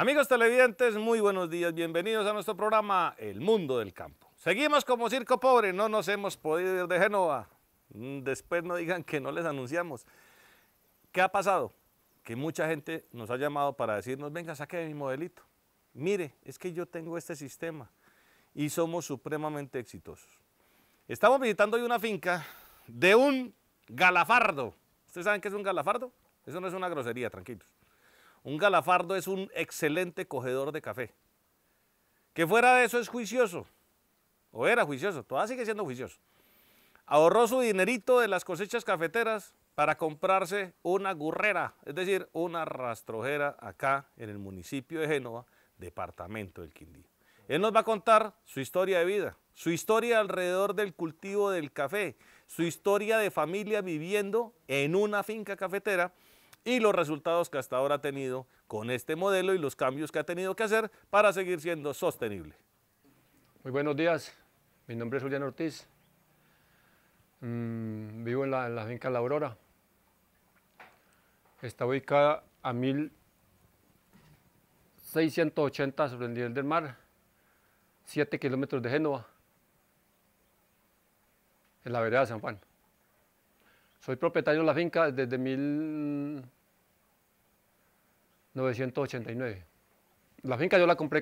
Amigos televidentes, muy buenos días, bienvenidos a nuestro programa El Mundo del Campo. Seguimos como circo pobre, no nos hemos podido ir de Génova. Mm, después no digan que no les anunciamos. ¿Qué ha pasado? Que mucha gente nos ha llamado para decirnos, venga, saque mi modelito. Mire, es que yo tengo este sistema y somos supremamente exitosos. Estamos visitando hoy una finca de un galafardo. ¿Ustedes saben qué es un galafardo? Eso no es una grosería, tranquilos. Un galafardo es un excelente cogedor de café. Que fuera de eso es juicioso, o era juicioso, todavía sigue siendo juicioso. Ahorró su dinerito de las cosechas cafeteras para comprarse una gurrera, es decir, una rastrojera acá en el municipio de Génova, departamento del Quindío. Él nos va a contar su historia de vida, su historia alrededor del cultivo del café, su historia de familia viviendo en una finca cafetera y los resultados que hasta ahora ha tenido con este modelo y los cambios que ha tenido que hacer para seguir siendo sostenible. Muy buenos días, mi nombre es Julián Ortiz, mm, vivo en la, en la finca La Aurora, está ubicada a 1680 sobre el nivel del mar, 7 kilómetros de Génova, en la vereda de San Juan. Soy propietario de la finca desde 1989. La finca yo la compré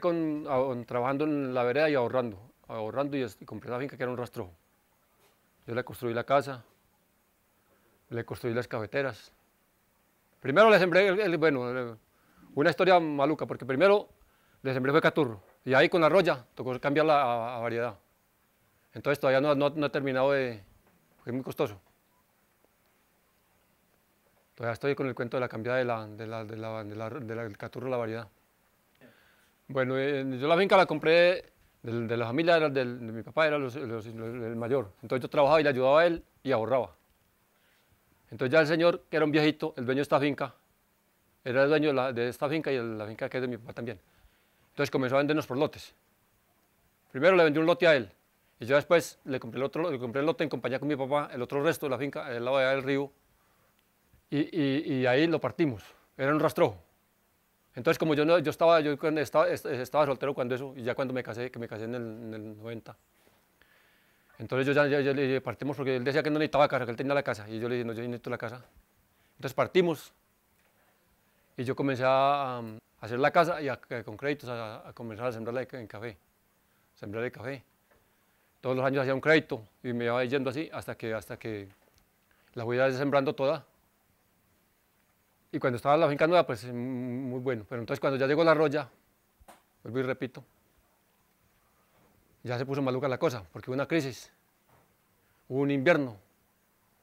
trabajando en la vereda y ahorrando. Ahorrando y, compré la finca que era un rastro. Yo le construí la casa, le construí las cafeteras. Primero le sembré, bueno, una historia maluca, porque primero le sembré fue caturro. Y ahí con la roya tocó cambiar la variedad. Entonces todavía no, no, terminado de... es muy costoso ya estoy con el cuento de la cambiada de la, de la, del caturro, la variedad. Bueno, eh, yo la finca la compré de, la familia, de mi papá era el mayor. Entonces yo trabajaba y le ayudaba a él y ahorraba. Entonces ya el señor, que era un viejito, el dueño de esta finca, era el dueño de, esta finca y la finca que es de mi papá también. Entonces comenzó a vendernos por lotes. Primero le vendí un lote a él y yo después le compré el, otro, le compré el lote en compañía con mi papá, el otro resto de la finca, el lado allá del río, y, ahí lo partimos. Era un rastrojo. Entonces, como yo, no, yo, estaba, yo estaba, estaba, soltero cuando eso, y ya cuando me casé, que me casé en el, en el 90. Entonces yo ya, le partimos porque él decía que no necesitaba casa, que él tenía la casa. Y yo le dije, no, yo necesito la casa. Entonces partimos. Y yo comencé a, hacer la casa y a, eh, con créditos a, comenzar a sembrarla en café. Sembrar el café. Todos los años hacía un crédito y me iba yendo así hasta que, hasta que la voy a ir sembrando toda. Y cuando estaba la finca nueva, pues mm, muy bueno. Pero entonces cuando ya llegó la roya, vuelvo y repito, ya se puso maluca la cosa, porque hubo una crisis, hubo un invierno,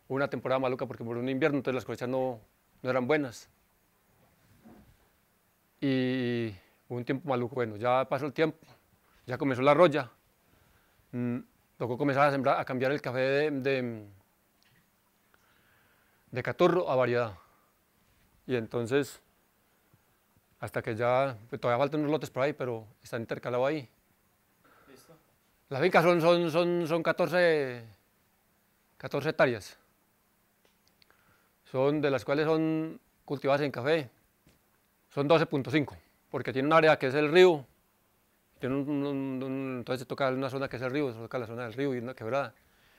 hubo una temporada maluca porque por un invierno, entonces las cosechas no, no eran buenas. Y hubo un tiempo maluco, bueno, ya pasó el tiempo, ya comenzó la roya, mm, tocó comenzar a a cambiar el café de, de, de caturro a variedad y entonces hasta que ya, pues, todavía faltan unos lotes por ahí, pero están intercalados ahí. Las fincas son, son, son, son 14, 14 hectáreas, son de las cuales son cultivadas en café, son 12.5, porque tiene un área que es el río, tiene un, entonces se toca una zona que es el río, se toca la zona del río y una quebrada.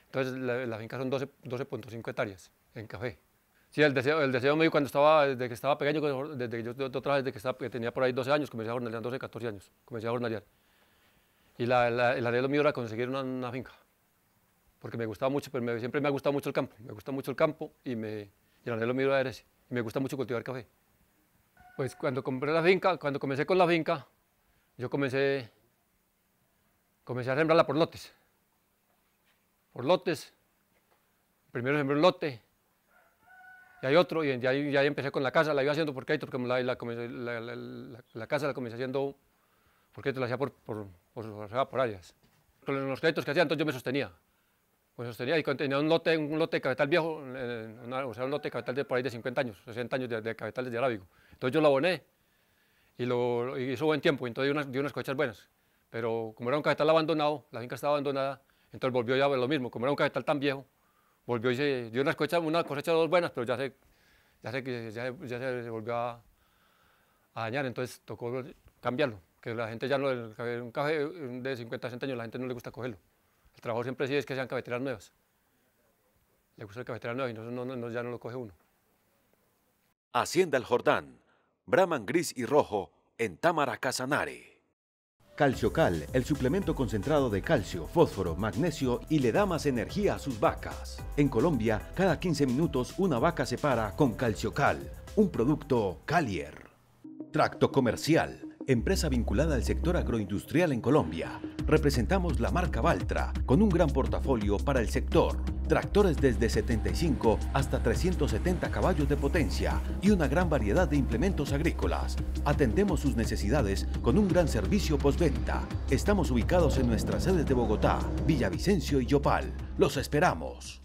Entonces las fincas son 12.5 hectáreas en café. Sí, el deseo, el mío cuando estaba, desde que estaba pequeño, desde que yo, que, tenía por ahí 12 años, comencé a jornalear, 12, 14 años, comencé a jornalear. Y la, la, el anhelo mío era conseguir una, finca, porque me gustaba mucho, pero siempre me ha gustado mucho el campo, me gusta mucho el campo y, me, y el anhelo mío era ese, y me gusta mucho cultivar café. Pues cuando compré la finca, cuando comencé con la finca, yo comencé, comencé a sembrarla por lotes, por lotes, primero sembré un lote, y hay otro, y ya, ya empecé con la casa, la iba haciendo por crédito, porque la, la, casa la comencé haciendo por crédito, la hacía por, por, por, áreas. Con los créditos que hacía, entonces yo me sostenía. Me sostenía y tenía un lote, un lote de capital viejo, o sea, un lote de capital de por ahí de 50 años, 60 años de, capital capitales de arábigo. Entonces yo lo aboné y, lo, y hizo buen tiempo, entonces dio unas, dio unas cosechas buenas. Pero como era un capital abandonado, la finca estaba abandonada, entonces volvió ya a ver lo mismo. Como era un capital tan viejo, volvió y se dio una cosecha, una dos buenas, pero ya sé ya ya se, volvió a, dañar, entonces tocó cambiarlo, que la gente ya no, un café de 50, 60 años, la gente no le gusta cogerlo. El trabajo siempre sí es que sean cafeteras nuevas. Le gusta el cafetera nueva y no, no, ya no lo coge uno. Hacienda El Jordán, Brahman Gris y Rojo en Támara Casanare. Calciocal, el suplemento concentrado de calcio, fósforo, magnesio y le da más energía a sus vacas. En Colombia, cada 15 minutos una vaca se para con Calciocal, un producto Calier. Tracto comercial empresa vinculada al sector agroindustrial en Colombia. Representamos la marca Valtra, con un gran portafolio para el sector. Tractores desde 75 hasta 370 caballos de potencia y una gran variedad de implementos agrícolas. Atendemos sus necesidades con un gran servicio postventa. Estamos ubicados en nuestras sedes de Bogotá, Villavicencio y Yopal. Los esperamos.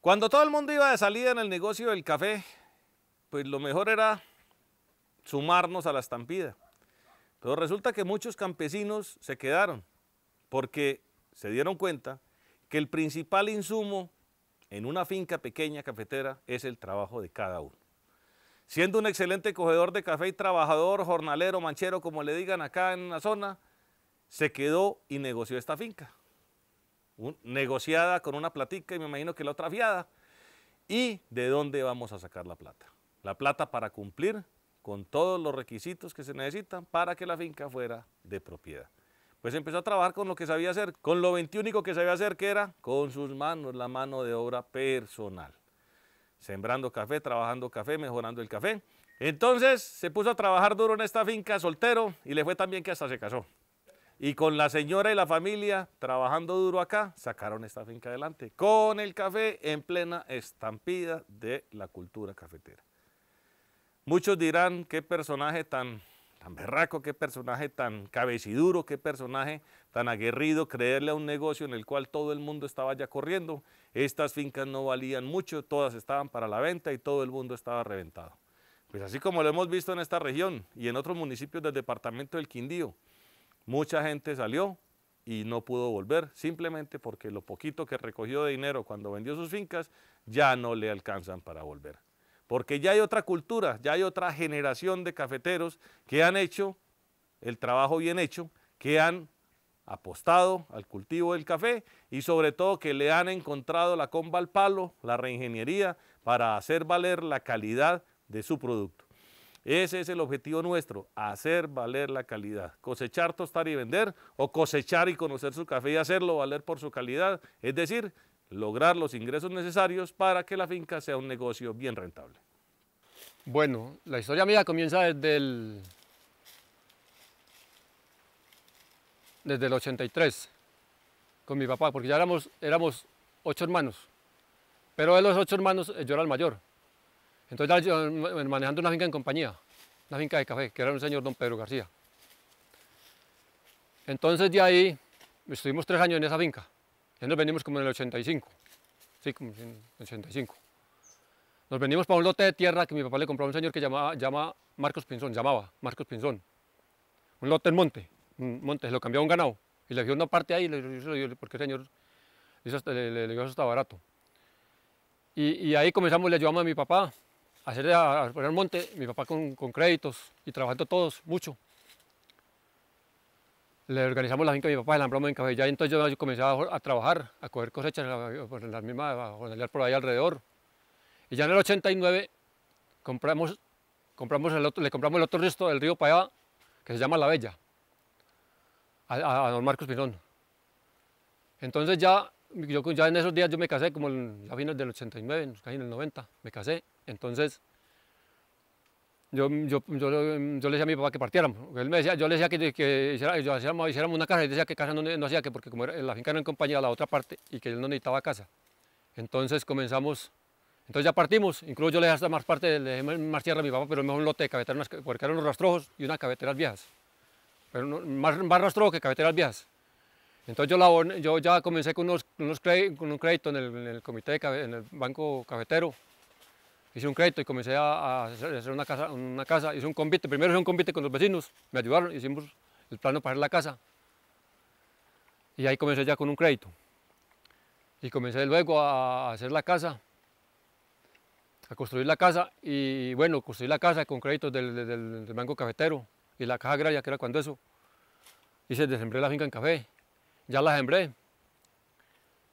Cuando todo el mundo iba de salida en el negocio del café, pues lo mejor era sumarnos a la estampida. Pero resulta que muchos campesinos se quedaron porque se dieron cuenta que el principal insumo en una finca pequeña cafetera es el trabajo de cada uno. Siendo un excelente cogedor de café y trabajador, jornalero, manchero, como le digan acá en la zona, se quedó y negoció esta finca. negociada con una platica y me imagino que la otra fiada. ¿Y de dónde vamos a sacar la plata? La plata para cumplir con todos los requisitos que se necesitan para que la finca fuera de propiedad. Pues empezó a trabajar con lo que sabía hacer, con lo único que sabía hacer, que era con sus manos, la mano de obra personal. Sembrando café, trabajando café, mejorando el café. Entonces se puso a trabajar duro en esta finca soltero y le fue tan bien que hasta se casó. Y con la señora y la familia trabajando duro acá, sacaron esta finca adelante con el café en plena estampida de la cultura cafetera. Muchos dirán, qué personaje tan, berraco, qué personaje tan cabeciduro, qué personaje tan aguerrido, creerle a un negocio en el cual todo el mundo estaba ya corriendo. Estas fincas no valían mucho, todas estaban para la venta y todo el mundo estaba reventado. Pues así como lo hemos visto en esta región y en otros municipios del departamento del Quindío, mucha gente salió y no pudo volver, simplemente porque lo poquito que recogió de dinero cuando vendió sus fincas ya no le alcanzan para volver porque ya hay otra cultura, ya hay otra generación de cafeteros que han hecho el trabajo bien hecho, que han apostado al cultivo del café y sobre todo que le han encontrado la comba al palo, la reingeniería, para hacer valer la calidad de su producto. Ese es el objetivo nuestro, hacer valer la calidad. Cosechar, tostar y vender o cosechar y conocer su café y hacerlo valer por su calidad. Es decir, lograr los ingresos necesarios para que la finca sea un negocio bien rentable. Bueno, la historia mía comienza desde el, desde el 83 con mi papá, porque ya éramos, éramos ocho hermanos, pero de los ocho hermanos eh, yo era el mayor. Entonces ya eh, manejando una finca en compañía, una finca de café, que era un señor don Pedro García. Entonces de ahí estuvimos tres años en esa finca. Nos venimos como en el 85. Sí, como en 85. Nos venimos para un lote de tierra que mi papá le compró a un señor que llamaba, llama Marcos Pinzón, llamaba Marcos Pinzón. Un lote en monte, un monte, se lo cambió a un ganado. Y le dio una parte ahí, le porque el señor le dio eso está barato. Y, ahí comenzamos, le ayudamos a mi papá a hacer a, poner monte, mi papá con créditos y trabajando todos, mucho le organizamos la finca a mi papá, la alambramos en café. y entonces yo, yo comencé a, trabajar, a coger cosechas, en pues, a jornalear por ahí alrededor. Y ya en el 89 compramos, compramos el otro, le compramos el otro resto del río para que se llama La Bella, a, don Marcos Pinón. Entonces ya, yo, ya en esos días yo me casé, como en, a del 89, casi en el 90, me casé. Entonces yo, le decía a mi papá que partiéramos. Él me decía, yo le decía que, que hiciéramos, una casa, él decía que casa no, hacía que porque como la finca era en compañía la otra parte y que él no necesitaba casa. Entonces comenzamos, entonces ya partimos, incluso yo le dejé hasta más parte, le dejé más tierra a mi papá, pero mejor un lote de porque eran unos rastrojos y una cabeteras viejas. Pero más, más rastrojos que cabeteras viejas. Entonces yo, ya comencé con unos, un crédito en el, en comité, de, en el banco cafetero, hice un crédito y comencé a, hacer una casa, una casa, hice un convite, primero hice un convite con los vecinos, me ayudaron, hicimos el plano para hacer la casa. Y ahí comencé ya con un crédito. Y comencé luego a hacer la casa, a construir la casa, y bueno, construí la casa con créditos del, del, Banco Cafetero y la Caja Agraria, que era cuando eso. Hice, desembré la finca en café, ya la sembré,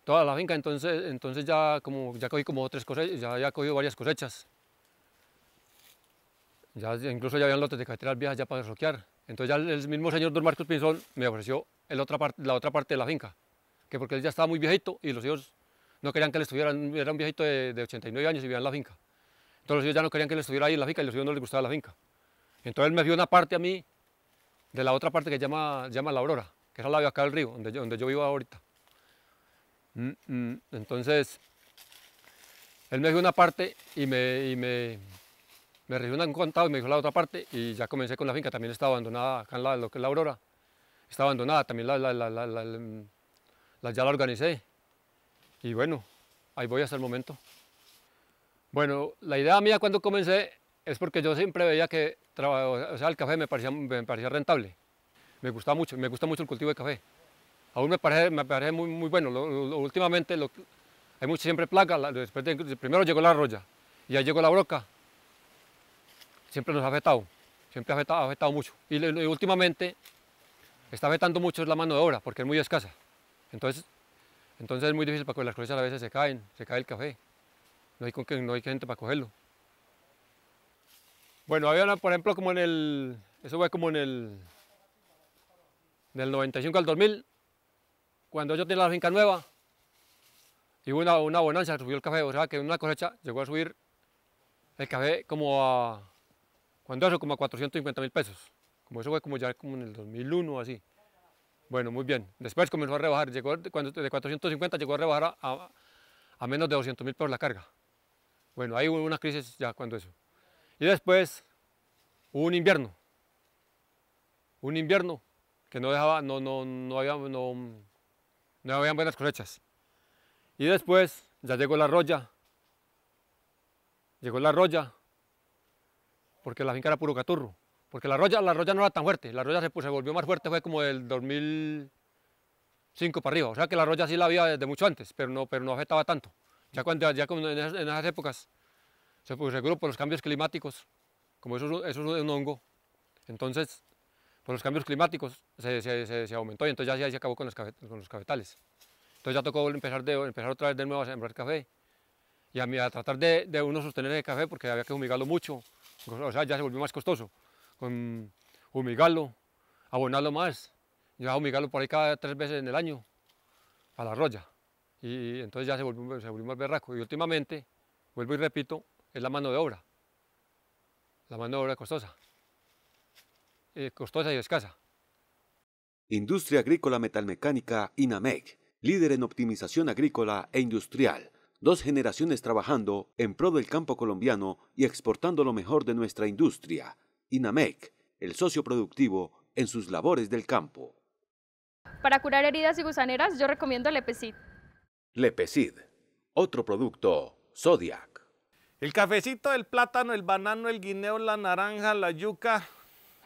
toda la finca, entonces, entonces ya, como, ya cogí como tres cosechas, ya había cogido varias cosechas. Ya, incluso ya habían lotes de carreteras viejas ya para soquear. Entonces ya el mismo señor don Marcos Pinzón me ofreció el otra la otra parte de la finca, que porque él ya estaba muy viejito y los hijos no querían que le estuvieran era un viejito de, 89 años y vivía en la finca. Entonces los hijos ya no querían que le estuviera ahí en la finca y los hijos no les gustaba la finca. Entonces él me dio una parte a mí de la otra parte que llama, llama La Aurora, que es la de acá del río, donde donde yo vivo ahorita. Mm, mm. Entonces, él me dijo una parte y me, y me, me un contado y me dijo la otra parte y ya comencé con la finca, también estaba abandonada acá en la, lo que es la Aurora, está abandonada, también la, la, ya la organicé y bueno, ahí voy hasta el momento. Bueno, la idea mía cuando comencé es porque yo siempre veía que o sea, el café me parecía, parecía rentable, me gustaba mucho, me gusta mucho el cultivo de café aún me parece, muy, muy bueno. últimamente lo, hay mucho siempre placa. después primero llegó la arroya y ya llegó la broca. Siempre nos ha afectado, siempre ha afectado, mucho. Y, últimamente está afectando mucho la mano de obra porque es muy escasa. Entonces, entonces es muy difícil para las cruces a veces se caen, se cae el café. No hay, no hay gente para cogerlo. Bueno, había por ejemplo como en el, eso fue como en el, del 95 al 2000, cuando yo tenía la finca nueva, y hubo una, una bonanza, subió el café, o sea que en una cosecha llegó a subir el café como a, cuando eso, como a 450 mil pesos. Como eso fue como ya como en el 2001 o así. Bueno, muy bien. Después comenzó a rebajar, llegó cuando, de 450 llegó a rebajar a, menos de 200 mil pesos la carga. Bueno, ahí hubo una crisis ya cuando eso. Y después hubo un invierno, un invierno que no dejaba, no, no, no había, no, no habían buenas cosechas. Y después ya llegó la roya, llegó la roya, porque la finca era puro caturro, porque la roya, la roya no era tan fuerte, la roya se, volvió más fuerte, fue como del 2005 para arriba, o sea que la roya sí la había desde mucho antes, pero no, pero no afectaba tanto. Ya cuando, ya en, esas, épocas, se, puso seguro por los cambios climáticos, como eso, eso es un hongo, entonces los cambios climáticos se, aumentó y entonces ya, se acabó con los, con los, cafetales. Entonces ya tocó empezar, de, empezar otra vez de nuevo a sembrar café y a, tratar de, uno sostener el café porque había que humigarlo mucho, o sea, ya se volvió más costoso. Con humigarlo, abonarlo más, ya humigarlo por ahí cada tres veces en el año a la roya y, entonces ya se volvió, se volvió más berraco. Y últimamente, vuelvo y repito, es la mano de obra, la mano de obra costosa. Eh, costosa y escasa. Industria Agrícola Metalmecánica INAMEC, líder en optimización agrícola e industrial. Dos generaciones trabajando en pro del campo colombiano y exportando lo mejor de nuestra industria. INAMEC, el socio productivo en sus labores del campo. Para curar heridas y gusaneras, yo recomiendo Lepecid. Lepecid, otro producto, Zodiac. El cafecito, el plátano, el banano, el guineo, la naranja, la yuca,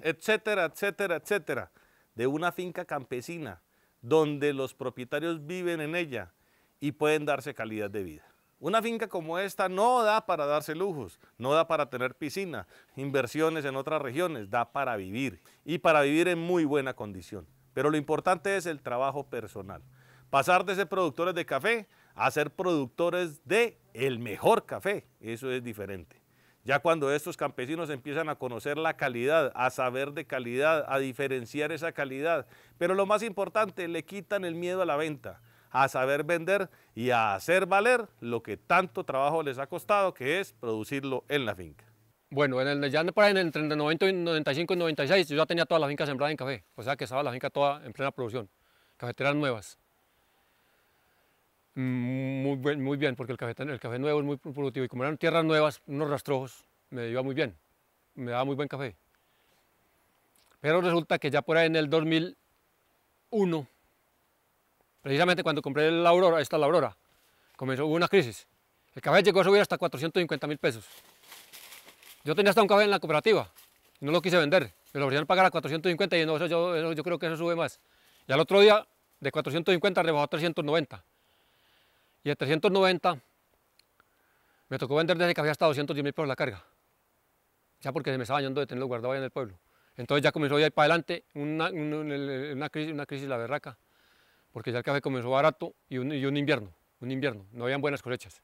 etcétera, etcétera, etcétera, de una finca campesina donde los propietarios viven en ella y pueden darse calidad de vida. Una finca como esta no da para darse lujos, no da para tener piscina, inversiones en otras regiones, da para vivir y para vivir en muy buena condición. Pero lo importante es el trabajo personal. Pasar de ser productores de café a ser productores de el mejor café, eso es diferente. Ya cuando estos campesinos empiezan a conocer la calidad, a saber de calidad, a diferenciar esa calidad. Pero lo más importante, le quitan el miedo a la venta, a saber vender y a hacer valer lo que tanto trabajo les ha costado, que es producirlo en la finca. Bueno, en el, ya para en el 95 y 96 yo ya tenía todas las finca sembradas en café, o sea que estaba la finca toda en plena producción, cafeteras nuevas. Mm, muy, bien, muy bien, porque el café, el café nuevo es muy productivo y como eran tierras nuevas, unos rastrojos, me iba muy bien, me daba muy buen café. Pero resulta que ya por ahí en el 2001, precisamente cuando compré la Aurora, esta la Aurora, comenzó, hubo una crisis. El café llegó a subir hasta 450 mil pesos. Yo tenía hasta un café en la cooperativa, no lo quise vender, me lo ofrecieron pagar a 450 y no, yo, yo creo que eso sube más. Y al otro día, de 450 rebajó a 390. Y a 390 me tocó vender desde que había hasta 210 mil pesos la carga. Ya porque se me estaba yendo de tenerlo guardado allá en el pueblo. Entonces ya comenzó a para adelante una, crisis, una crisis la berraca. Porque ya el café comenzó barato y un, invierno, un invierno. No habían buenas cosechas.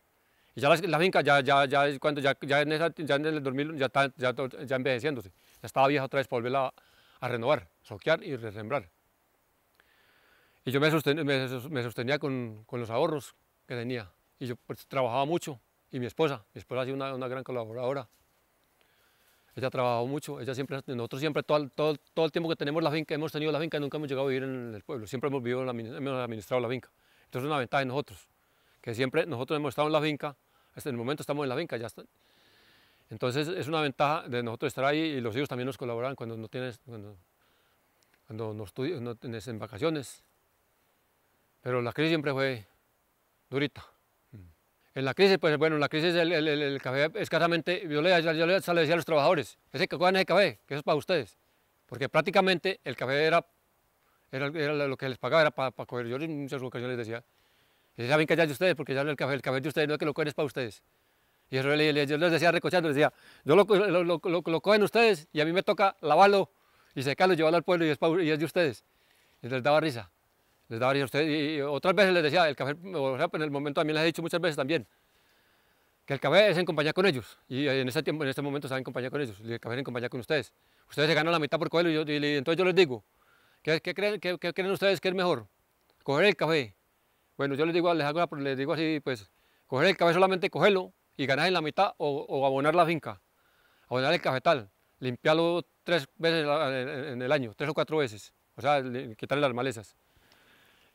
Y ya la, finca, ya, ya, cuando ya, ya, en, ya el 2000, ya, envejeciéndose. Ya estaba vieja otra vez para volverla a, renovar, soquear y resembrar. Y yo me, me, sostenía con, con, los ahorros tenía. Y yo pues, trabajaba mucho, y mi esposa, mi esposa ha sido una, gran colaboradora. Ella ha trabajado mucho, ella siempre, nosotros siempre, todo, todo, todo, el tiempo que tenemos la finca, hemos tenido la finca, nunca hemos llegado a vivir en el pueblo, siempre hemos, vivido, administrado la finca. Entonces es una ventaja de nosotros, que siempre nosotros hemos estado en la finca, hasta en el momento estamos en la finca, ya está. Entonces es una ventaja de nosotros estar ahí y los hijos también nos colaboran cuando no tienes, cuando, no, estudias, no tienes en vacaciones. Pero la crisis siempre fue durita. En la crisis, pues bueno, en la crisis el, café escasamente, yo les yo le, decía a los trabajadores, ese que cojan ese café, que eso es para ustedes, porque prácticamente el café era, lo que les pagaba, era para, coger, yo en muchas ocasiones les decía, y saben que ya es de ustedes, porque ya el café, el café de ustedes no es que lo cogen, es para ustedes. Y yo les decía recochando, les decía, yo lo, lo, lo, cogen ustedes y a mí me toca lavarlo y secarlo, llevarlo al pueblo y es, para, y es de ustedes. Y les daba risa. Les a ustedes, y, otras veces les decía, el café, pues en el momento también les he dicho muchas veces también, que el café es en compañía con ellos, y eh, en este, tiempo, en este momento está en compañía con ellos, el café es en compañía con ustedes. Ustedes se ganan la mitad por cogerlo, y, entonces yo les digo, ¿qué, creen, ustedes que es mejor? Coger el café. Bueno, yo les digo, les, digo así, pues, coger el café solamente cogerlo y ganar en la mitad o, abonar la finca, abonar el cafetal, limpiarlo tres veces en el año, tres o cuatro veces, o sea, quitarle las malezas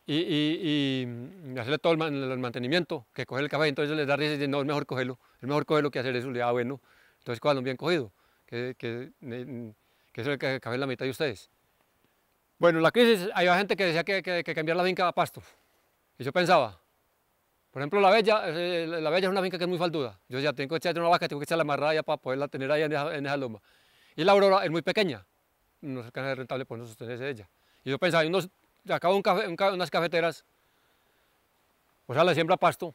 y, mm, hacerle todo el, mantenimiento, que coger el café, entonces les da risa y no, es mejor cogerlo, es mejor cogerlo que hacer eso, le da ah, bueno, entonces cuando bien cogido, que, que, que el café en la mitad de ustedes. Bueno, la crisis, había gente que decía que, que, cambiar la finca a pasto, y yo pensaba, por ejemplo, la Bella, eh, eh, la Bella es una finca que es muy falduda, yo ya tengo que echarle una vaca, tengo que echar la amarrada para poderla tener ahí en esa, loma, y la Aurora es muy pequeña, no se rentable por no sostenerse ella, y yo pensaba, unos Acabo un café, unas cafeteras, o pues, sea, la siembra pasto,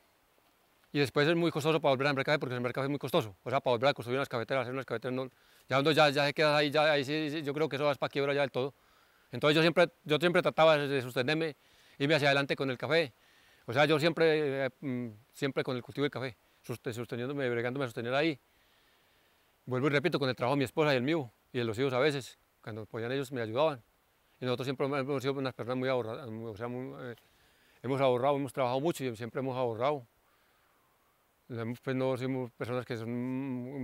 y después es muy costoso para volver a sembrar porque sembrar café es muy costoso, o sea, para volver a construir unas cafeteras, hacer unas cafeteras, ya cuando ya, ya se quedas ahí, ya, yo creo que eso vas para quiebra ya del todo. Entonces yo siempre, yo siempre trataba de sostenerme, irme hacia adelante con el café, o sea, yo siempre, eh, mm, siempre con el cultivo del café, sosteniéndome, bregándome a sostener ahí. Vuelvo y repito, con el trabajo de mi esposa y el mío, y de los hijos a veces, cuando podían ellos me ayudaban. Y nosotros siempre hemos sido unas personas muy ahorradas, eh, hemos ahorrado, hemos trabajado mucho y siempre hemos ahorrado. Pues no somos personas que son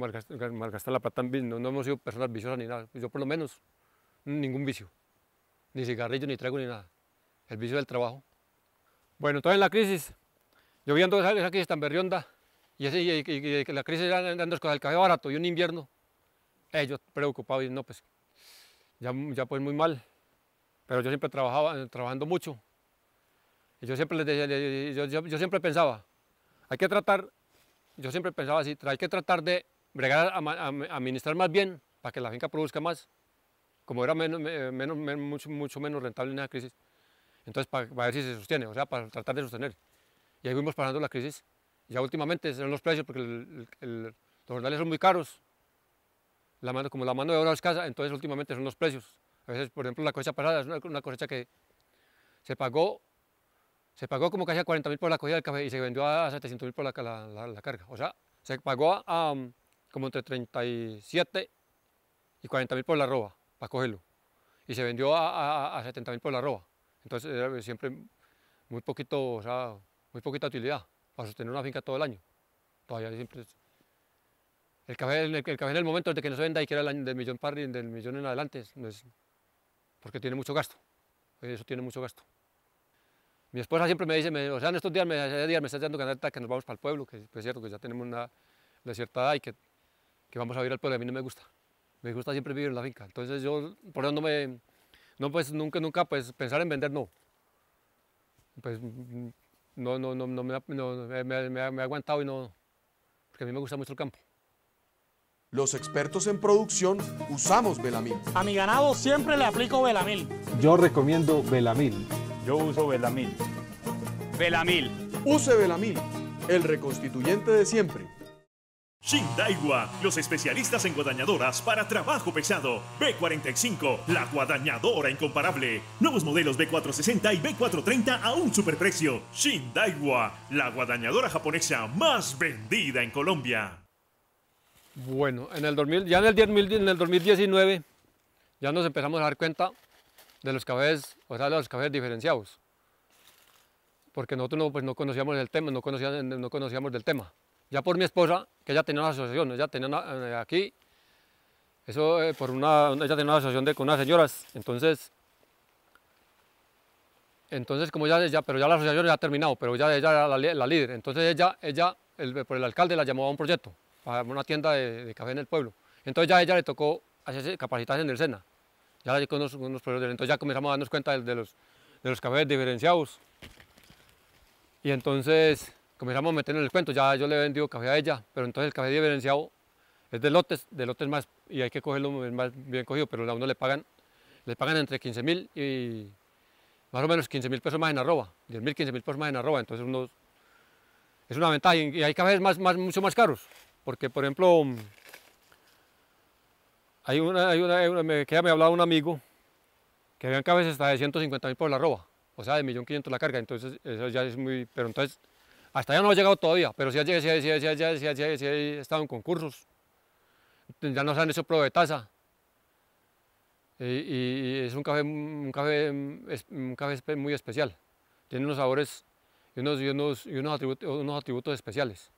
la plata no, hemos sido personas viciosas ni nada. Pues yo por lo menos, ningún vicio. Ni cigarrillo, ni trago, ni nada. El vicio del trabajo. Bueno, toda en la crisis, yo vi esa, esa crisis tan berrionda, y, la crisis era dos cosas, el café barato y un invierno. ellos preocupado preocupados, y no, pues, ya, ya pues muy mal. Pero yo siempre trabajaba, eh, trabajando mucho. yo siempre les yo, siempre pensaba, hay que tratar, yo siempre pensaba así, hay que tratar de bregar, administrar más bien para que la finca produzca más. Como era menos, eh, mucho, menos rentable en esa crisis. Entonces, para, ver si se sostiene, o sea, para tratar de sostener. Y ahí fuimos pasando la crisis. Ya últimamente son los precios, porque los jornales son muy caros. como la mano de obra es escasa, entonces últimamente son los precios. A veces, por ejemplo, la cosecha pasada es una cosecha que se pagó, se pagó como casi a 40 por la cogida del café y se vendió a 700 por la, carga. O sea, se pagó a, um, como entre 37 y 40 mil por la roba, para cogerlo. Y se vendió a, a, 70 mil por la roba. Entonces siempre muy poquito, o sea, muy poquita utilidad para sostener una finca todo el año. Todavía siempre el, café, en el, café en el momento de que no se venda y que era el año del millón par del millón en adelante, porque tiene mucho gasto, eso tiene mucho gasto. Mi esposa siempre me dice, o sea, en estos días me, está diciendo que nos vamos para el pueblo, que es cierto que ya tenemos una, cierta edad y que, vamos a vivir al pueblo, a mí no me gusta. Me gusta siempre vivir en la finca. Entonces yo, por eso no me, no pues nunca, nunca, pues pensar en vender no. Pues no, no, no, no, me, me ha aguantado y no, porque a mí me gusta mucho el campo. Los expertos en producción usamos Velamil. A mi ganado siempre le aplico Velamil. Yo recomiendo Velamil. Yo uso Velamil. Velamil. Use Velamil, el reconstituyente de siempre. Shindaiwa, los especialistas en guadañadoras para trabajo pesado. B45, la guadañadora incomparable. Nuevos modelos B460 y B430 a un superprecio. Shindaiwa, la guadañadora japonesa más vendida en Colombia. Bueno, en el ya en el, 2019 ya nos empezamos a dar cuenta de los cafés, o sea, de los cafés diferenciados. Porque nosotros no, pues, no conocíamos el tema, no conocíamos, no conocíamos del tema. Ya por mi esposa, que ella tenía una asociación, ella tenía eh, aquí, eso eh, por una, ella tenía una asociación de, con unas señoras, entonces, entonces como ya, pero ya la asociación ya ha terminado, pero ya ella era la, líder, entonces ella, ella por el alcalde la llamó a un proyecto, para una tienda de, café en el pueblo. Entonces ya a ella le tocó hacerse, capacitarse en el SENA, ya con unos, entonces ya comenzamos a darnos cuenta de, los, de los cafés diferenciados. Y entonces comenzamos a meter en el cuento, ya yo le he vendido café a ella, pero entonces el café diferenciado es de lotes, de lotes más, y hay que cogerlo más bien cogido, pero a uno le pagan, le pagan entre 15.000 y más o menos 15 mil pesos más en arroba, 10 mil, 15 mil pesos más en arroba, entonces uno, es una ventaja, y hay cafés más, mucho más caros. Porque, por ejemplo, hay una, me, que me hablaba un amigo que habían cabezas hasta de 150 mil por la roba, o sea, de 1.500.000 la carga, entonces eso ya es muy... Pero entonces, hasta allá no ha llegado todavía, pero si ha estado en concursos, ya se han hecho pruebas de taza, y, es un café, un muy especial, tiene unos sabores y unos, unos, unos atributos especiales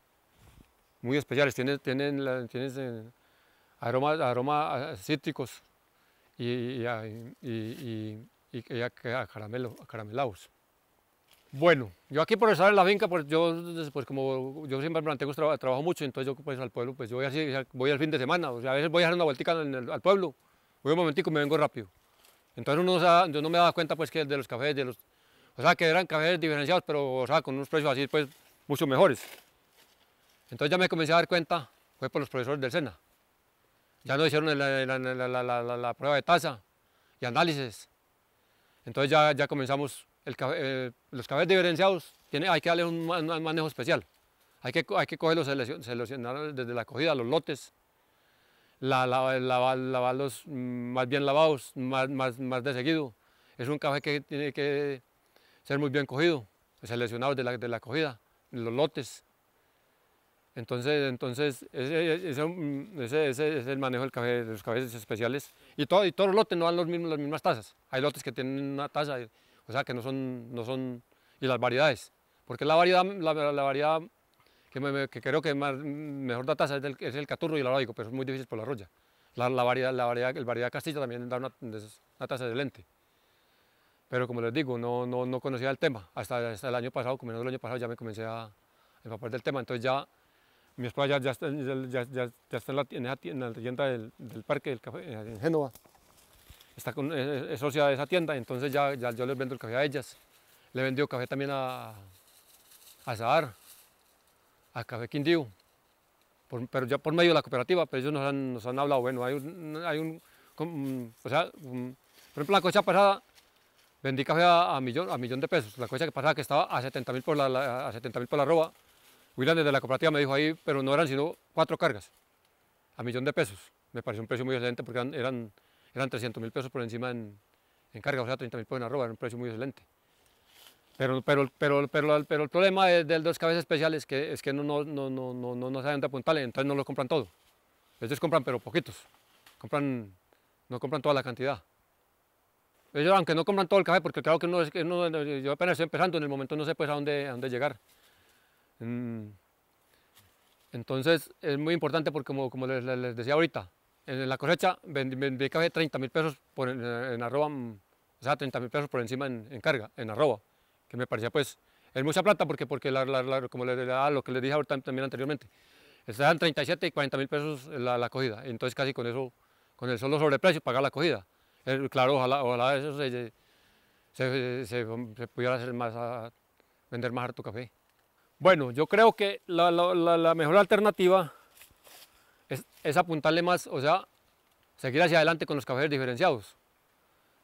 muy especiales, tienen, tienen, tienen eh, aromas, aromas cítricos y, y, y, a caramelo, a caramelados. Bueno, yo aquí por estar en la finca, pues yo, pues como yo siempre planteo trabajo mucho, entonces yo pues al pueblo, pues yo voy así, voy al fin de semana, o sea, a veces voy a hacer una vueltica al pueblo, voy un momentico y me vengo rápido. Entonces uno, yo no me daba cuenta pues que de los cafés, de los, o sea, que eran cafés diferenciados, pero o sea, con unos precios así pues mucho mejores. Entonces ya me comencé a dar cuenta, fue por los profesores del SENA. Ya nos hicieron la, prueba de tasa y análisis. Entonces ya, ya comenzamos, eh, los cafés diferenciados hay que darle un, manejo especial. Hay que, hay que cogerlos, seleccionar desde la cogida, los lotes, lavarlos más bien lavados, más, más, de seguido. Es un café que tiene que ser muy bien cogido, seleccionado de la, de la cogida, los lotes. Entonces, entonces mm, ese, es el manejo del café, de los cafés especiales. Y, todo, y todos los lotes no dan los mismos, las mismas tazas. Hay lotes que tienen una taza, o sea que no son, no son... Y las variedades, porque la variedad, la, variedad que, creo que más, mm, mejor da taza es el, es caturro y el arábico, pero es muy difícil por la roya. La, variedad, la variedad, el variedad castilla también da una, una de excelente. Pero como les digo, no, no, no conocía el tema. Hasta, hasta el año pasado, comenzando el año pasado, ya me comencé a empapar del tema. Entonces ya mi esposa ya, está, en, la, tienda, la tienda del, parque del café, eh, en Génova. Está con, eh, eh, es, socia de esa tienda, entonces ya, yo les vendo el café a ellas. Le he vendido café también a, a Zahar, a Café Quindío, pero ya por medio de la cooperativa, pero ellos nos han, hablado, bueno, hay un, o sea, por ejemplo, la cosecha pasada vendí café a, millón, a millón de pesos, la cosa que pasada que estaba a 70 mil por la, por la roba, William de la cooperativa me dijo ahí, pero no eran sino cuatro cargas, a millón de pesos. Me pareció un precio muy excelente porque eran, eran, 300 mil pesos por encima en, en carga, o sea, 30 mil pesos en arroba, era un precio muy excelente. Pero, pero, pero, pero, pero el problema del dos dos cabezas especiales que, es que no, no, no, no, no, no saben de apuntarle, entonces no lo compran todo. Ellos compran, pero poquitos. Compran, no compran toda la cantidad. Ellos, aunque no compran todo el café, porque claro que yo apenas estoy empezando, en el momento no sé pues a dónde, a dónde llegar. Mm. Entonces es muy importante porque como, les, decía ahorita, en la cosecha vendí café 30 mil pesos por, en, arroba, mm, o 30 mil pesos por encima en, carga, en arroba, que me parecía pues, es mucha plata porque, porque como les, ah, lo que les dije ahorita también anteriormente, estaban 37 y 40 mil pesos la, la cogida, entonces casi con eso, con el solo sobreprecio pagar la cogida. Eh, claro, ojalá, eso se, pudiera hacer más, vender más harto café. Bueno, yo creo que la, mejor alternativa es, apuntarle más, o sea, seguir hacia adelante con los cafés diferenciados.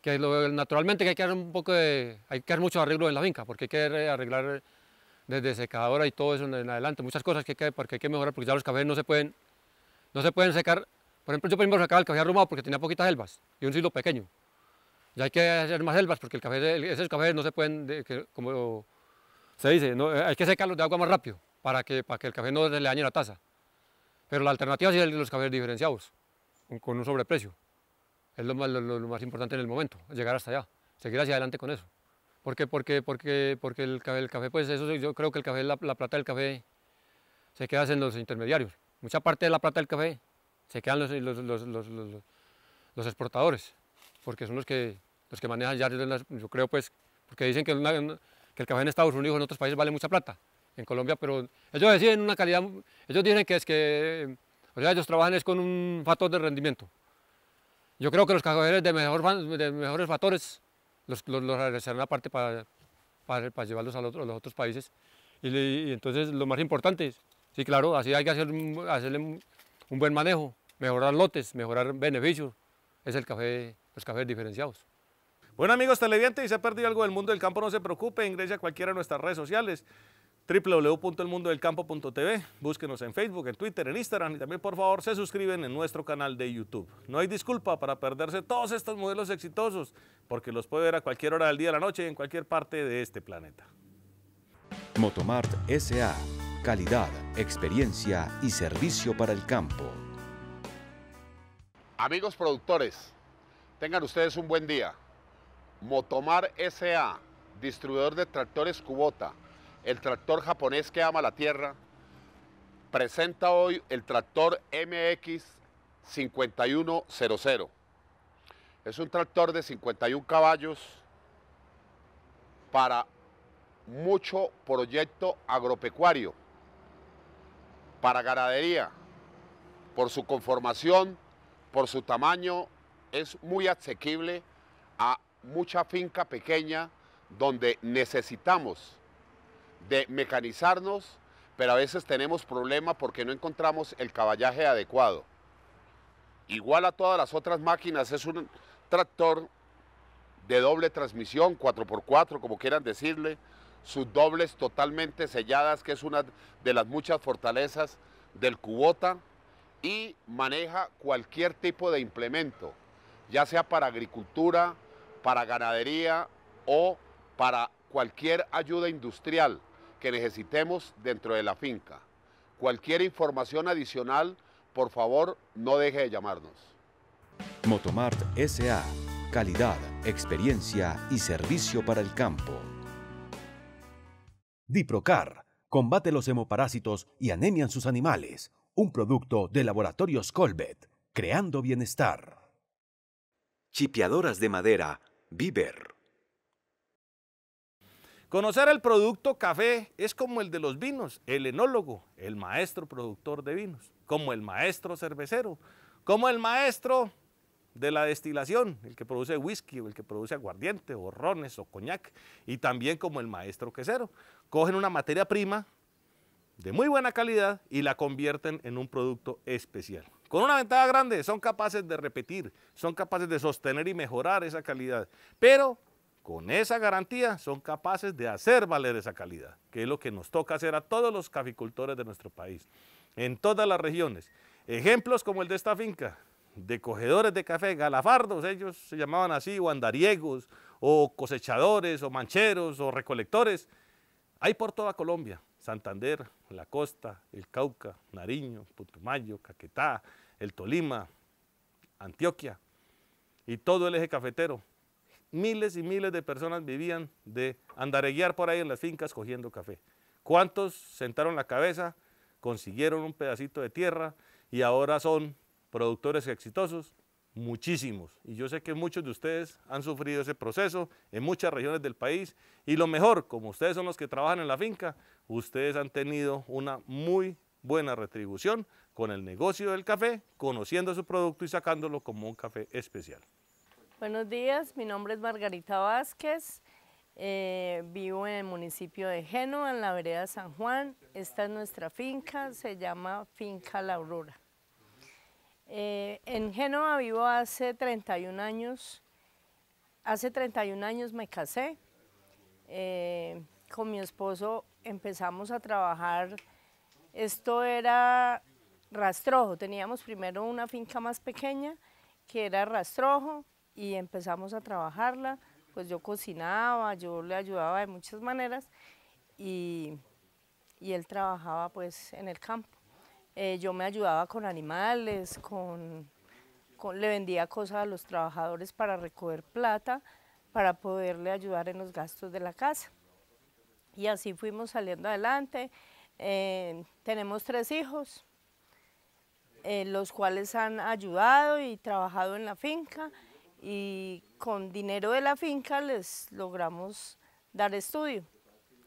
Que naturalmente hay que hacer un poco hay que hacer muchos en la finca, porque hay que arreglar desde secadora y todo eso en adelante, muchas cosas que hay que, porque hay que mejorar, porque ya los cafés no se pueden, no se pueden secar. Por ejemplo, yo primero sacaba el café arrumado porque tenía poquitas selvas y un silo pequeño. Ya hay que hacer más selvas porque el café, esos cafés no se pueden, como se dice, eh, hay que secarlos de agua más rápido para que, para que el café no le dañe la taza. Pero la alternativa ir es los cafés diferenciados, con, un sobreprecio. Es lo más, importante en el momento, llegar hasta allá, seguir hacia adelante con eso. Porque, qué? porque, porque el, café, pues eso, yo creo que el café, la, plata del café se queda en los intermediarios. Mucha parte de la plata del café se quedan los, los, exportadores, porque son los que, los que manejan ya, yo creo pues, porque dicen que una, que el café en Estados Unidos o en otros países vale mucha plata, en Colombia, pero ellos deciden una calidad, ellos dicen que es que, o sea, ellos trabajan es con un factor de rendimiento. Yo creo que los café de, mejores factores los, los, los aparte para, para, para, llevarlos a los, otros países. Y, entonces lo más importante, es, sí, claro, así hay que hacer, hacerle un buen manejo, mejorar lotes, mejorar beneficios, es el café, los cafés diferenciados. Bueno amigos televidentes, si se ha perdido algo del mundo del campo, no se preocupe, ingrese a cualquiera de nuestras redes sociales www.elmundodelcampo.tv, búsquenos en Facebook, en Twitter, en Instagram y también por favor se suscriben en nuestro canal de YouTube. No hay disculpa para perderse todos estos modelos exitosos porque los puede ver a cualquier hora del día, de la noche en cualquier parte de este planeta. Motomart SA, calidad, experiencia y servicio para el campo. Amigos productores, tengan ustedes un buen día. Motomar SA, distribuidor de tractores Kubota, el tractor japonés que ama la tierra, presenta hoy el tractor MX 5100. Es un tractor de 51 caballos para mucho proyecto agropecuario, para ganadería, por su conformación, por su tamaño, es muy asequible a mucha finca pequeña donde necesitamos de mecanizarnos, pero a veces tenemos problemas porque no encontramos el caballaje adecuado. Igual a todas las otras máquinas, es un tractor de doble transmisión, 4x4, como quieran decirle, sus dobles totalmente selladas, que es una de las muchas fortalezas del Cubota, y maneja cualquier tipo de implemento, ya sea para agricultura, para ganadería o para cualquier ayuda industrial que necesitemos dentro de la finca. Cualquier información adicional, por favor, no deje de llamarnos. Motomart SA, calidad, experiencia y servicio para el campo. Diprocar, combate los hemoparásitos y anemian sus animales. Un producto de Laboratorios Colbet, creando bienestar. Chipiadoras de madera Viver. Conocer el producto café es como el de los vinos, el enólogo, el maestro productor de vinos, como el maestro cervecero, como el maestro de la destilación, el que produce whisky o el que produce aguardiente o rones o coñac, y también como el maestro quesero. Cogen una materia prima de muy buena calidad y la convierten en un producto especial con una ventaja grande, son capaces de repetir, son capaces de sostener y mejorar esa calidad. Pero con esa garantía son capaces de hacer valer esa calidad, que es lo que nos toca hacer a todos los caficultores de nuestro país, en todas las regiones. Ejemplos como el de esta finca, de cogedores de café, galafardos, ellos se llamaban así, o andariegos, o cosechadores, o mancheros, o recolectores, hay por toda Colombia. Santander, La Costa, El Cauca, Nariño, Putumayo, Caquetá, El Tolima, Antioquia y todo el eje cafetero. Miles y miles de personas vivían de guiar por ahí en las fincas cogiendo café. ¿Cuántos sentaron la cabeza, consiguieron un pedacito de tierra y ahora son productores exitosos muchísimos. Y yo sé que muchos de ustedes han sufrido ese proceso en muchas regiones del país. Y lo mejor, como ustedes son los que trabajan en la finca, ustedes han tenido una muy buena retribución con el negocio del café, conociendo su producto y sacándolo como un café especial. Buenos días, mi nombre es Margarita Vázquez, eh, vivo en el municipio de Génova, en la vereda San Juan. Esta es nuestra finca, se llama Finca La Aurora. Eh, en Génova vivo hace 31 años. Hace 31 años me casé. Eh, con mi esposo empezamos a trabajar. Esto era rastrojo. Teníamos primero una finca más pequeña que era rastrojo y empezamos a trabajarla. Pues yo cocinaba, yo le ayudaba de muchas maneras y, y él trabajaba pues en el campo. Eh, yo me ayudaba con animales, le vendía cosas a los trabajadores para recoger plata, para poderle ayudar en los gastos de la casa. Y así fuimos saliendo adelante. Eh, tenemos tres hijos, eh, los cuales han ayudado y trabajado en la finca y con dinero de la finca les logramos dar estudio.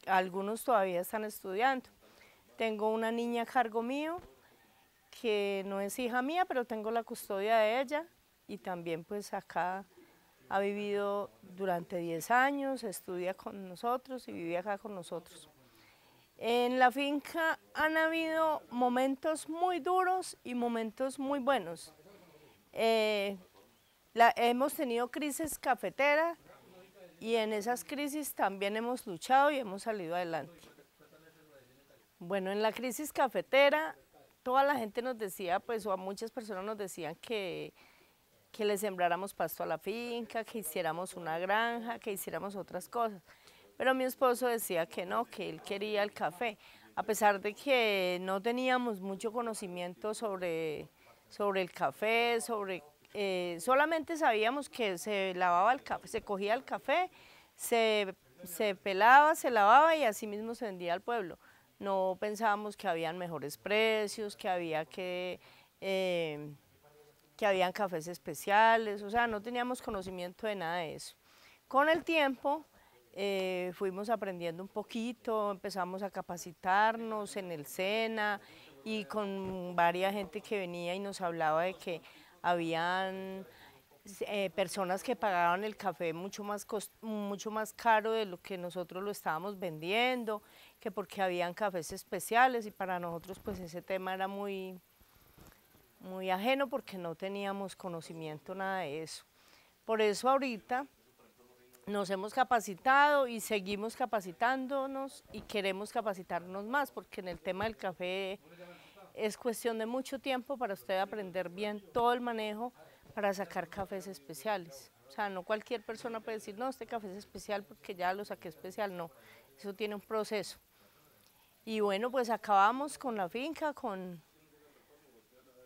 Algunos todavía están estudiando. Tengo una niña a cargo mío que no es hija mía, pero tengo la custodia de ella y también pues acá ha vivido durante 10 años, estudia con nosotros y vive acá con nosotros. En la finca han habido momentos muy duros y momentos muy buenos. Eh, hemos tenido crisis cafetera y en esas crisis también hemos luchado y hemos salido adelante. Bueno, en la crisis cafetera toda la gente nos decía, pues, o a muchas personas nos decían que, que le sembráramos pasto a la finca, que hiciéramos una granja, que hiciéramos otras cosas. Pero mi esposo decía que no, que él quería el café. A pesar de que no teníamos mucho conocimiento sobre, sobre el café, sobre eh, solamente sabíamos que se lavaba el café, se cogía el café, se, se pelaba, se lavaba y así mismo se vendía al pueblo no pensábamos que habían mejores precios, que había que... Em, que habían cafés especiales, o sea, no teníamos conocimiento de nada de eso. Con el tiempo eh, fuimos aprendiendo un poquito, empezamos a capacitarnos en el SENA y con varias gente que venía y nos hablaba de que habían eh, personas que pagaban el café mucho más, mucho más caro de lo que nosotros lo estábamos vendiendo que porque habían cafés especiales y para nosotros pues ese tema era muy, muy ajeno porque no teníamos conocimiento nada de eso. Por eso ahorita nos hemos capacitado y seguimos capacitándonos y queremos capacitarnos más porque en el tema del café es cuestión de mucho tiempo para usted aprender bien todo el manejo para sacar cafés especiales. O sea, no cualquier persona puede decir, no, este café es especial porque ya lo saqué especial, no. Eso tiene un proceso. Y bueno, pues acabamos con la finca, con,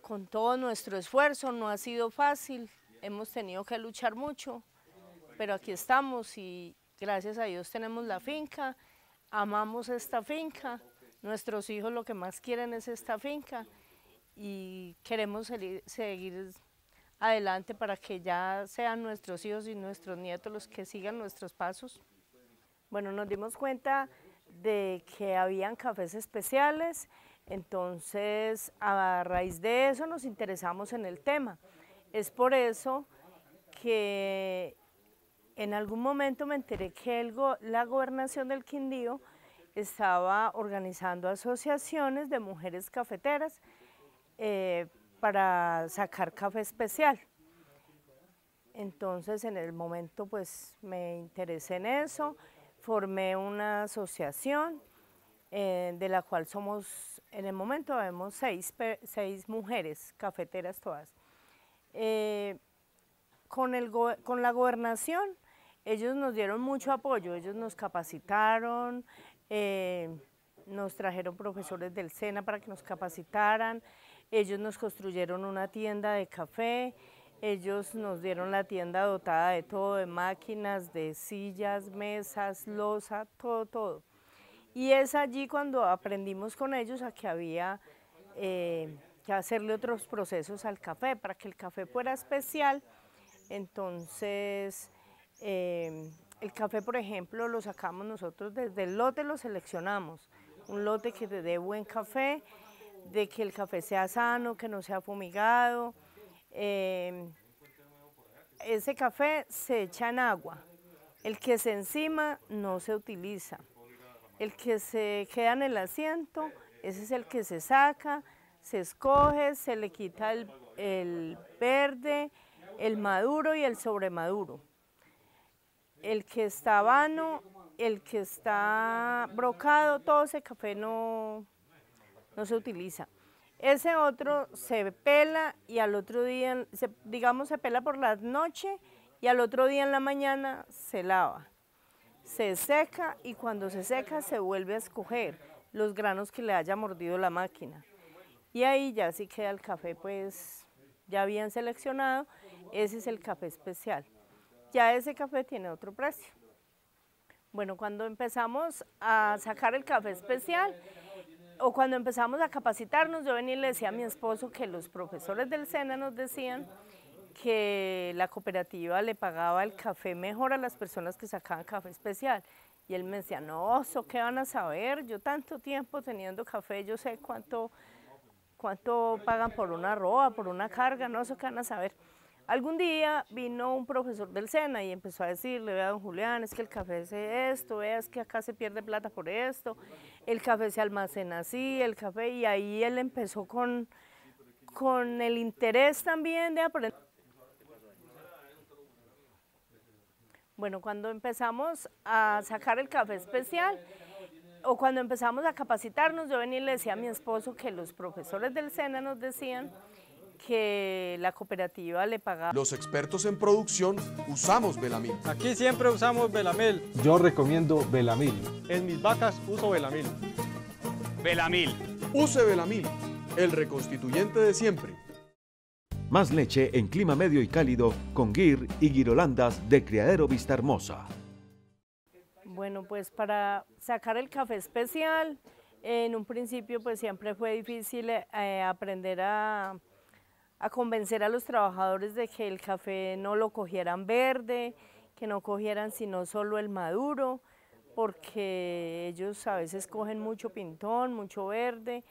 con todo nuestro esfuerzo. No ha sido fácil, hemos tenido que luchar mucho, pero aquí estamos y gracias a Dios tenemos la finca, amamos esta finca, nuestros hijos lo que más quieren es esta finca y queremos seguir adelante para que ya sean nuestros hijos y nuestros nietos los que sigan nuestros pasos. Bueno, nos dimos cuenta de que habían cafés especiales, entonces a raíz de eso nos interesamos en el tema. Es por eso que en algún momento me enteré que la gobernación del Quindío estaba organizando asociaciones de mujeres cafeteras eh, para sacar café especial. Entonces en el momento pues me interesé en eso formé una asociación eh, de la cual somos, en el momento vemos seis, mujeres, cafeteras todas. Eh, con, la gobernación ellos nos dieron mucho apoyo, ellos nos capacitaron, eh, nos trajeron profesores del SENA para que nos capacitaran, ellos nos construyeron una tienda de café, ellos nos dieron la tienda dotada de todo, de máquinas, de sillas, mesas, losa, todo, todo. Y es allí cuando aprendimos con ellos a que había eh, que hacerle otros procesos al café para que el café fuera especial. Entonces, eh, el café, por ejemplo, lo sacamos nosotros desde el lote, lo seleccionamos. Un lote que te dé buen café, de que el café sea sano, que no sea fumigado, Em, ese café se echa en agua. El que se encima no se utiliza. El que se queda en el asiento, ese es el que se saca, se escoge, se le quita el, el verde, el maduro y el sobremaduro. El que está vano, el que está brocado, todo ese café no, no se utiliza. Ese otro se pela y al otro día, digamos, se pela por la noche y al otro día en la mañana se lava. Se seca y cuando se seca se vuelve a escoger los granos que le haya mordido la máquina. Y ahí ya sí queda el café, pues ya bien seleccionado, ese es el café especial. Ya ese café tiene otro precio. Bueno, cuando empezamos a sacar el café especial, o cuando empezamos a capacitarnos, yo venía y le decía a mi esposo que los profesores del SENA nos decían que la cooperativa le pagaba el café mejor a las personas que sacaban café especial. Y él me decía, no, ¿eso qué van a saber? Yo tanto tiempo teniendo café, yo sé cuánto, cuánto pagan por una roba, por una carga, no, ¿eso qué van a saber? Algún día vino un profesor del SENA y empezó a decirle, a don Julián, es que el café es esto, es que acá se pierde plata por esto el café se almacena así, el café, y ahí él empezó con, con el interés también de aprender. Bueno, cuando empezamos a sacar el café especial, o cuando empezamos a capacitarnos, yo venía y le decía a mi esposo que los profesores del SENA nos decían que la cooperativa le pagaba. Los expertos en producción usamos Belamil. Aquí siempre usamos Belamil. Yo recomiendo Belamil. En mis vacas uso Belamil. Belamil. Use Belamil, el reconstituyente de siempre. Más leche en clima medio y cálido con guir y guirolandas de Criadero Vista Hermosa. Bueno, pues para sacar el café especial, en un principio pues siempre fue difícil eh, aprender a a convencer a los trabajadores de que el café no lo cogieran verde, que no cogieran sino solo el maduro, porque ellos a veces cogen mucho pintón, mucho verde.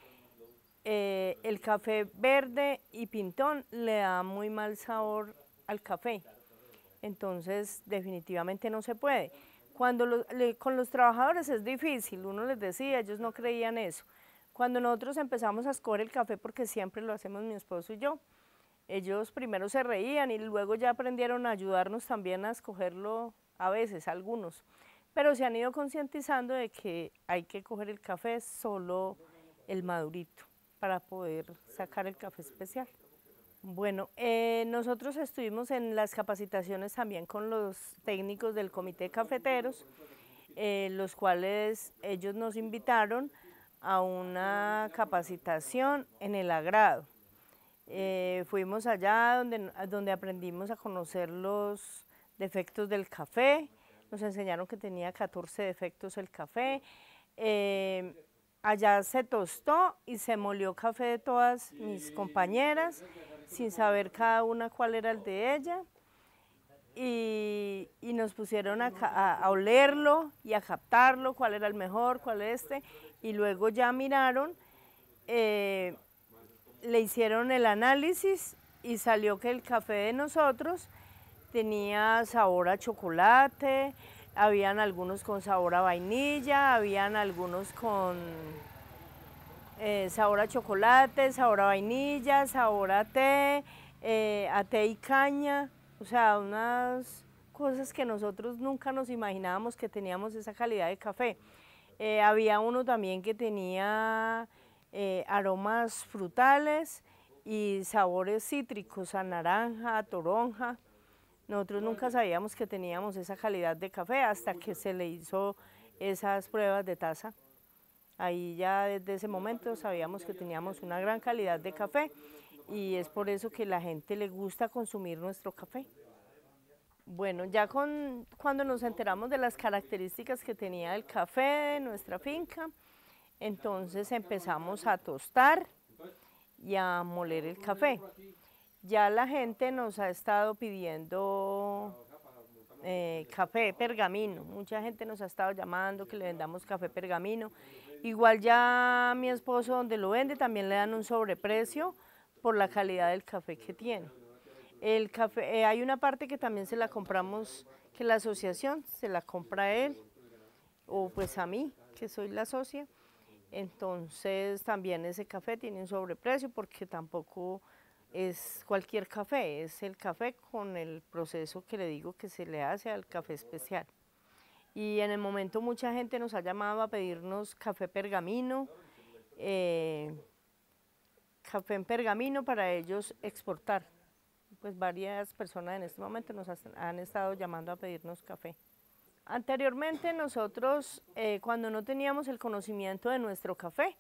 Eh, el café verde y pintón le da muy mal sabor al café, entonces definitivamente no se puede. Cuando con los trabajadores es difícil, uno les decía, ellos no creían eso. Cuando nosotros empezamos a escoger el café, porque siempre lo hacemos mi esposo y yo, ellos primero se reían y luego ya aprendieron a ayudarnos también a escogerlo a veces, algunos. Pero se han ido concientizando de que hay que coger el café solo el madurito para poder sacar el café especial. Bueno, eh, nosotros estuvimos en las capacitaciones también con los técnicos del Comité de Cafeteros, eh, los cuales ellos nos invitaron a una capacitación en el agrado. Eh, fuimos allá donde, donde aprendimos a conocer los defectos del café, nos enseñaron que tenía 14 defectos el café. Eh, allá se tostó y se molió café de todas mis compañeras, sin saber cada una cuál era el de ella. Y, nos pusieron a, a, olerlo y a captarlo, cuál era el mejor, cuál este. Y luego ya miraron. Eh, le hicieron el análisis y salió que el café de nosotros tenía sabor a chocolate, habían algunos con sabor a vainilla, habían algunos con eh, sabor a chocolate, sabor a vainilla, sabor a té, eh, a té y caña, o sea, unas cosas que nosotros nunca nos imaginábamos que teníamos esa calidad de café. Eh, había uno también que tenía eh, aromas frutales y sabores cítricos, a naranja, a toronja. Nosotros nunca sabíamos que teníamos esa calidad de café hasta que se le hizo esas pruebas de taza. Ahí ya desde ese momento sabíamos que teníamos una gran calidad de café y es por eso que la gente le gusta consumir nuestro café. Bueno, ya cuando nos enteramos de las características que tenía el café en nuestra finca, entonces empezamos a tostar y a moler el café. Ya la gente nos ha estado pidiendo eh, café pergamino. Mucha gente nos ha estado llamando que le vendamos café pergamino. Igual ya mi esposo donde lo vende también le dan un sobreprecio por la calidad del café que tiene. El café, eh, hay una parte que también se la compramos, que la asociación se la compra a él o pues a mí, que soy la socia. Entonces también ese café tiene un sobreprecio porque tampoco es cualquier café, es el café con el proceso que le digo que se le hace al café especial. Y en el momento mucha gente nos ha llamado a pedirnos café pergamino, eh, café en pergamino para ellos exportar. Pues varias personas en este momento nos han estado llamando a pedirnos café. Anteriormente nosotros, eh, cuando no teníamos el conocimiento de nuestro café,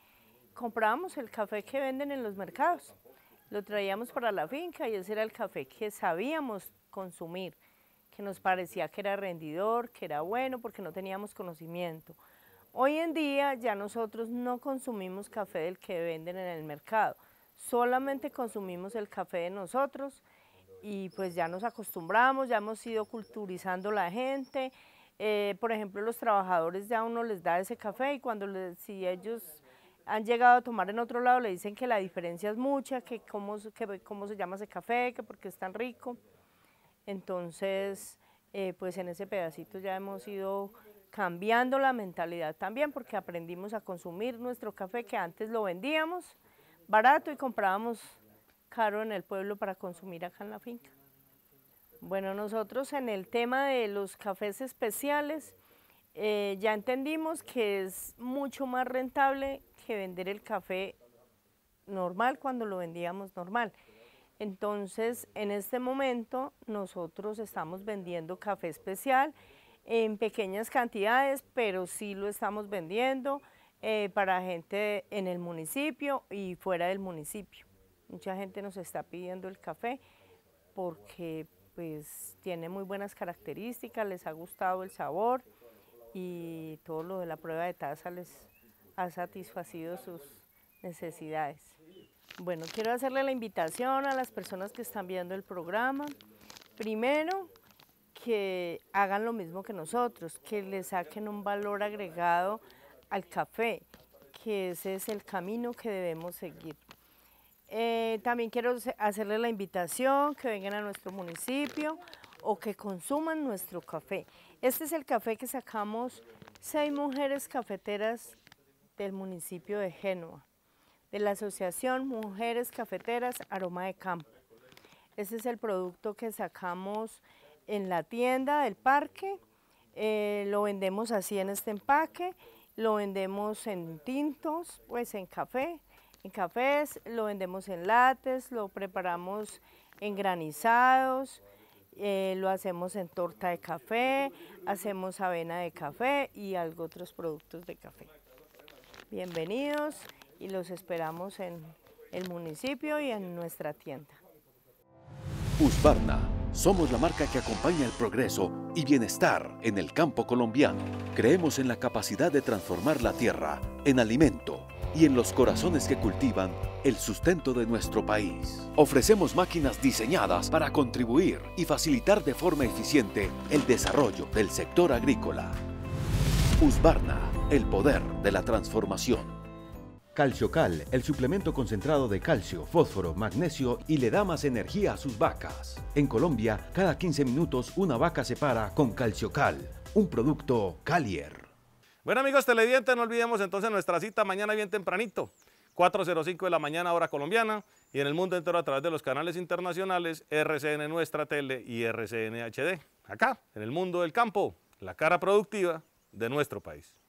comprábamos el café que venden en los mercados, lo traíamos para la finca y ese era el café que sabíamos consumir, que nos parecía que era rendidor, que era bueno, porque no teníamos conocimiento. Hoy en día ya nosotros no consumimos café del que venden en el mercado, solamente consumimos el café de nosotros y pues ya nos acostumbramos, ya hemos ido culturizando la gente, eh, por ejemplo, los trabajadores ya uno les da ese café y cuando si ellos han llegado a tomar en otro lado le dicen que la diferencia es mucha, que cómo, se llama ese café, que por qué es tan rico. Entonces, eh, pues en ese pedacito ya hemos ido cambiando la mentalidad también porque aprendimos a consumir nuestro café que antes lo vendíamos barato y comprábamos caro en el pueblo para consumir acá en la finca. Bueno, nosotros en el tema de los cafés especiales eh, ya entendimos que es mucho más rentable que vender el café normal cuando lo vendíamos normal. Entonces, en este momento nosotros estamos vendiendo café especial en pequeñas cantidades, pero sí lo estamos vendiendo eh, para gente en el municipio y fuera del municipio. Mucha gente nos está pidiendo el café porque pues tiene muy buenas características, les ha gustado el sabor y todo lo de la prueba de taza les ha satisfacido sus necesidades. Bueno, quiero hacerle la invitación a las personas que están viendo el programa. Primero, que hagan lo mismo que nosotros, que le saquen un valor agregado al café, que ese es el camino que debemos seguir. Eh, también quiero hacerles la invitación que vengan a nuestro municipio o que consuman nuestro café. Este es el café que sacamos seis mujeres cafeteras del municipio de Génova, de la Asociación Mujeres Cafeteras Aroma de Campo. Este es el producto que sacamos en la tienda del parque, eh, lo vendemos así en este empaque, lo vendemos en tintos, pues en café, en cafés, lo vendemos en lates, lo preparamos en granizados, eh, lo hacemos en torta de café, hacemos avena de café y algo otros productos de café. Bienvenidos y los esperamos en el municipio y en nuestra tienda. Usbarna, somos la marca que acompaña el progreso y bienestar en el campo colombiano. Creemos en la capacidad de transformar la tierra en alimento y en los corazones que cultivan el sustento de nuestro país. Ofrecemos máquinas diseñadas para contribuir y facilitar de forma eficiente el desarrollo del sector agrícola. Usbarna, el poder de la transformación. Calciocal, el suplemento concentrado de calcio, fósforo, magnesio y le da más energía a sus vacas. En Colombia, cada 15 minutos una vaca se para con Calciocal, un producto Calier. Bueno, amigos televidentes, no olvidemos entonces nuestra cita mañana bien tempranito, 4.05 de la mañana, hora colombiana, y en el mundo entero a través de los canales internacionales RCN Nuestra Tele y RCN HD. Acá, en el mundo del campo, la cara productiva de nuestro país.